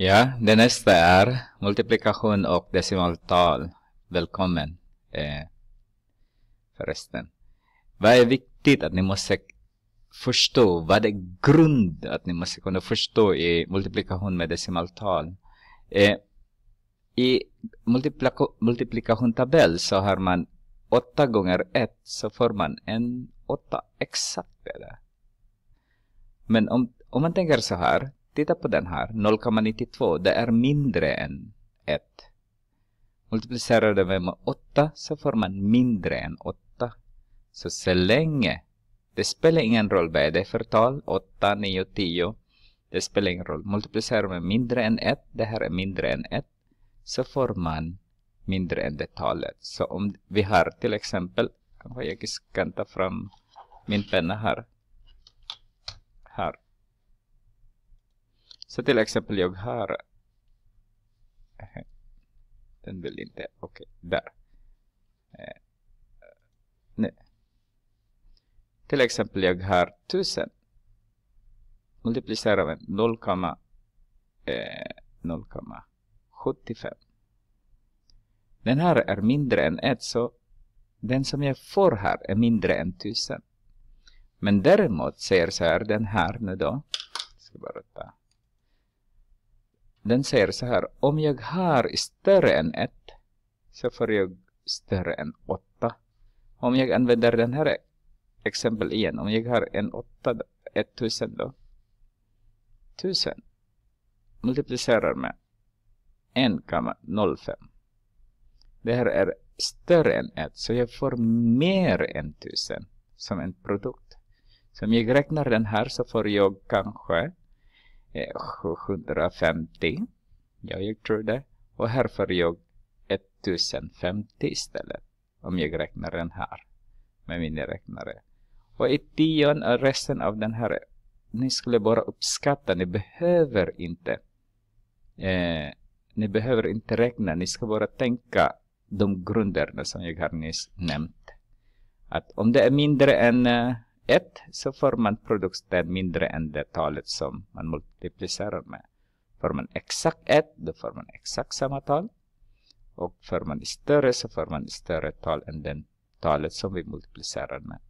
Ja, det nästa är multiplikation och decimaltal. Välkommen eh, förresten. Vad är viktigt att ni måste förstå? Vad är grund att ni måste kunna förstå i multiplikation med decimaltal? Eh, I multiplika så har man 8 gånger 1 så får man en 8 exakt. Eller? Men om, om man tänker så här Titta på den här, 0,92. Det är mindre än 1. Multiplicerar det med 8 så får man mindre än 8. Så så länge, det spelar ingen roll vad det är för tal, 8, 9, 10. Det spelar ingen roll. Multiplicerar med mindre än 1, det här är mindre än 1, så får man mindre än det talet. Så om vi har till exempel, kanske jag kan ta fram min penna här. Här. Så till exempel jag har den vill inte, okej, okay, där. Eh, nu. Till exempel jag har 1000. Multiplicerar med 0,75. Eh, den här är mindre än 1 så den som jag får här är mindre än 1000. Men däremot säger så här den här nu då. ska bara ta den säger så här, om jag har större än 1 så får jag större än 8. Om jag använder den här exempel igen, om jag har en 8, 1000 då. 1000 multiplicerar med 1,05. Det här är större än 1, så jag får mer än 1000 som en produkt. Så om jag räknar den här så får jag kanske 750. Eh, ja Jag tror det. Och här får jag 1050 istället. Om jag räknar den här. Med min räknare. Och i tion och resten av den här. Ni skulle bara uppskatta. Ni behöver inte. Eh, ni behöver inte räkna. Ni ska bara tänka de grunderna som jag har nyss nämnt. Att om det är mindre än eh, 1 så får man produkten mindre än det talet som man multiplicerar med. Får man exakt 1 då får man exakt samma tal. Och får man större så får man större tal än det talet som vi multiplicerar med.